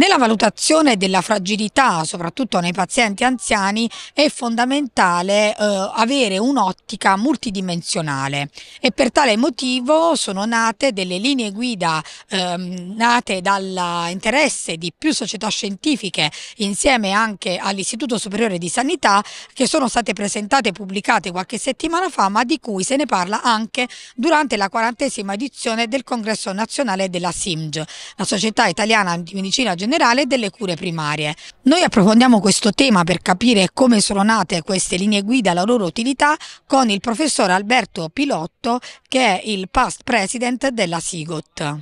Nella valutazione della fragilità, soprattutto nei pazienti anziani, è fondamentale eh, avere un'ottica multidimensionale e per tale motivo sono nate delle linee guida ehm, nate dall'interesse di più società scientifiche insieme anche all'Istituto Superiore di Sanità che sono state presentate e pubblicate qualche settimana fa ma di cui se ne parla anche durante la quarantesima edizione del Congresso Nazionale della SIMG, la Società Italiana di Medicina Generale generale delle cure primarie. Noi approfondiamo questo tema per capire come sono nate queste linee guida, e la loro utilità, con il professor Alberto Pilotto, che è il past president della SIGOT.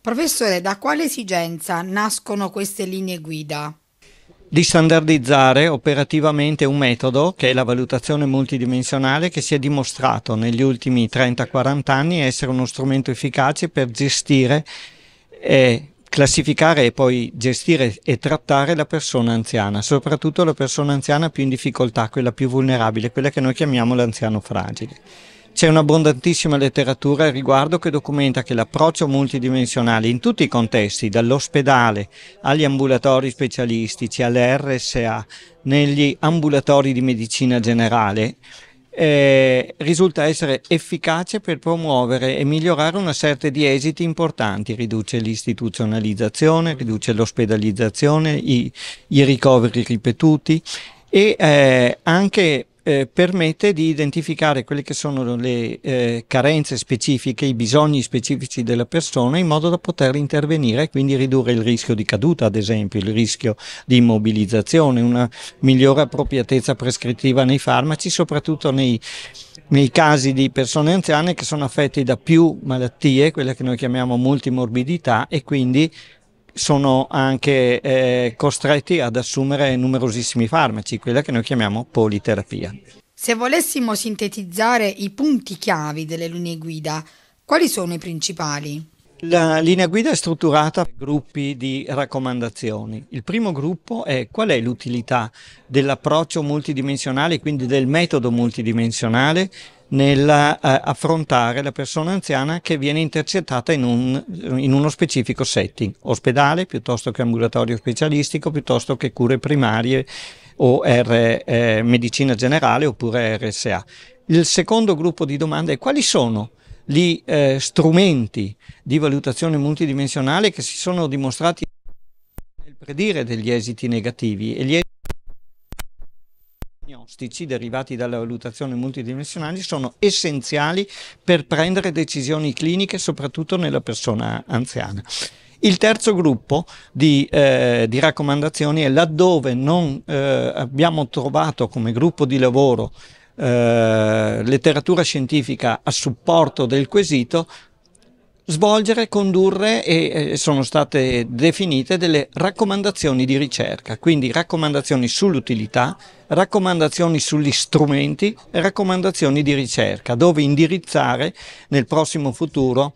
Professore, da quale esigenza nascono queste linee guida? di standardizzare operativamente un metodo che è la valutazione multidimensionale che si è dimostrato negli ultimi 30-40 anni essere uno strumento efficace per gestire eh, classificare e poi gestire e trattare la persona anziana, soprattutto la persona anziana più in difficoltà, quella più vulnerabile, quella che noi chiamiamo l'anziano fragile. C'è un'abbondantissima letteratura al riguardo che documenta che l'approccio multidimensionale in tutti i contesti, dall'ospedale agli ambulatori specialistici, alle RSA, negli ambulatori di medicina generale, eh, risulta essere efficace per promuovere e migliorare una serie di esiti importanti, riduce l'istituzionalizzazione, riduce l'ospedalizzazione, i, i ricoveri ripetuti e eh, anche eh, permette di identificare quelle che sono le eh, carenze specifiche, i bisogni specifici della persona in modo da poter intervenire e quindi ridurre il rischio di caduta, ad esempio, il rischio di immobilizzazione, una migliore appropriatezza prescrittiva nei farmaci, soprattutto nei, nei casi di persone anziane che sono affette da più malattie, quelle che noi chiamiamo multimorbidità e quindi sono anche eh, costretti ad assumere numerosissimi farmaci, quella che noi chiamiamo politerapia. Se volessimo sintetizzare i punti chiavi delle linee guida, quali sono i principali? La linea guida è strutturata in gruppi di raccomandazioni. Il primo gruppo è qual è l'utilità dell'approccio multidimensionale, quindi del metodo multidimensionale nell'affrontare eh, la persona anziana che viene intercettata in, un, in, uno specifico setting, ospedale piuttosto che ambulatorio specialistico, piuttosto che cure primarie o R, eh, medicina generale oppure RSA. Il secondo gruppo di domande è quali sono gli eh, strumenti di valutazione multidimensionale che si sono dimostrati nel predire degli esiti negativi e gli esiti pronostici derivati dalla valutazione multidimensionale sono essenziali per prendere decisioni cliniche, soprattutto nella persona anziana. Il terzo gruppo di, eh, di, raccomandazioni è laddove non eh, abbiamo trovato come gruppo di lavoro eh, letteratura scientifica a supporto del quesito, svolgere, condurre e eh, sono state definite delle raccomandazioni di ricerca, quindi raccomandazioni sull'utilità, raccomandazioni sugli strumenti e raccomandazioni di ricerca, dove indirizzare nel prossimo futuro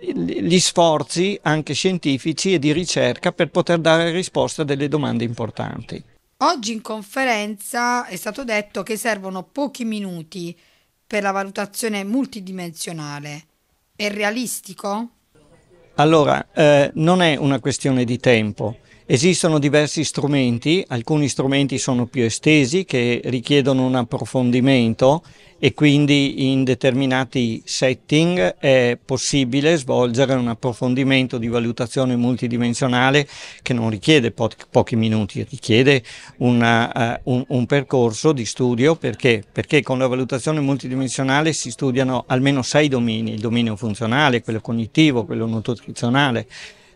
gli sforzi anche scientifici e di ricerca per poter dare risposta a delle domande importanti. Oggi in conferenza è stato detto che servono pochi minuti per la valutazione multidimensionale è realistico? Allora, eh, non è una questione di tempo. Esistono diversi strumenti, alcuni strumenti sono più estesi che richiedono un approfondimento e quindi in determinati setting è possibile svolgere un approfondimento di valutazione multidimensionale che non richiede po pochi minuti, richiede una, uh, un, un, percorso di studio perché? perché con la valutazione multidimensionale si studiano almeno sei domini, il dominio funzionale, quello cognitivo, quello nutrizionale,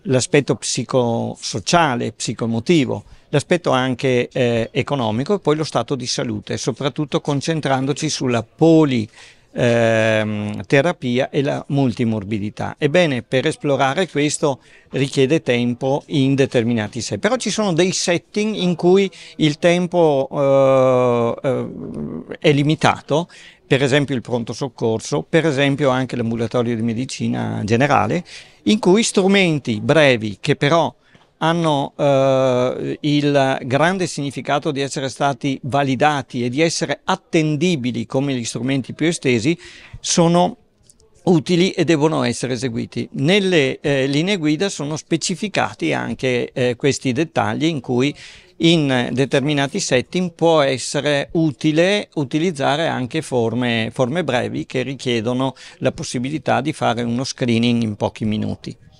l'aspetto psicosociale, psicoemotivo, l'aspetto anche eh, economico e poi lo stato di salute, soprattutto concentrandoci sulla poli Ehm, terapia e la multimorbidità. Ebbene, per esplorare questo richiede tempo in determinati set, però ci sono dei setting in cui il tempo eh, eh è limitato per esempio il pronto soccorso, per esempio anche l'ambulatorio di medicina generale, in cui strumenti brevi che però hanno eh, il grande significato di essere stati validati e di essere attendibili come gli strumenti più estesi, sono utili e devono essere eseguiti. Nelle eh, linee guida sono specificati anche eh, questi dettagli in cui in determinati setting può essere utile utilizzare anche forme, forme brevi che richiedono la possibilità di fare uno screening in pochi minuti.